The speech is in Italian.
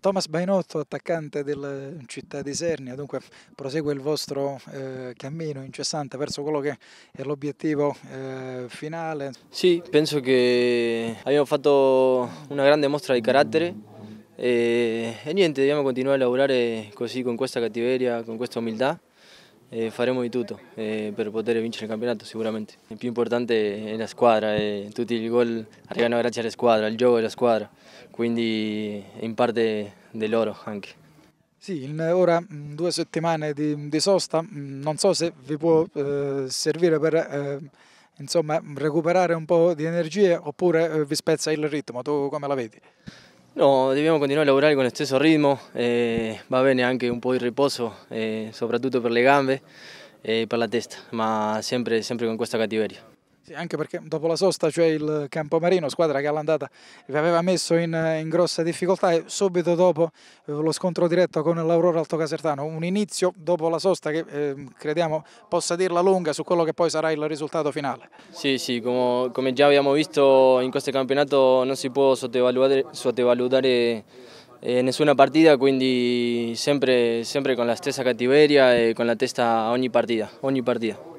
Thomas Bainotto, attaccante della Città di Sernia, dunque prosegue il vostro eh, cammino incessante verso quello che è l'obiettivo eh, finale. Sì, penso che abbiamo fatto una grande mostra di carattere e, e niente, dobbiamo continuare a lavorare così con questa cattiveria, con questa umiltà eh, faremo di tutto eh, per poter vincere il campionato sicuramente. Il più importante è la squadra, eh, tutti i gol arrivano grazie alla squadra, al gioco della squadra, quindi in parte di loro anche. Sì, in ora mm, due settimane di, di sosta, mm, non so se vi può eh, servire per eh, insomma, recuperare un po' di energie oppure eh, vi spezza il ritmo, tu come la vedi? No, debemos continuar a lavorare con lo stesso ritmo, eh, va bene anche un poco de reposo, eh, sobre todo per le gambe y eh, para la testa, ma siempre, sempre con questa cattiveria. Sì, anche perché dopo la sosta c'è cioè il Campomarino, squadra che all'andata vi aveva messo in, in, grossa difficoltà e subito dopo eh, lo scontro diretto con l'Aurora Alto Casertano, un inizio dopo la sosta che eh, crediamo possa dirla lunga su quello che poi sarà il risultato finale. Sì, sì, come, come già abbiamo visto in questo campionato non si può sottovalutare, sottovalutare eh, nessuna partita, quindi sempre, sempre con la stessa cattiveria e con la testa a ogni partita. Ogni partita.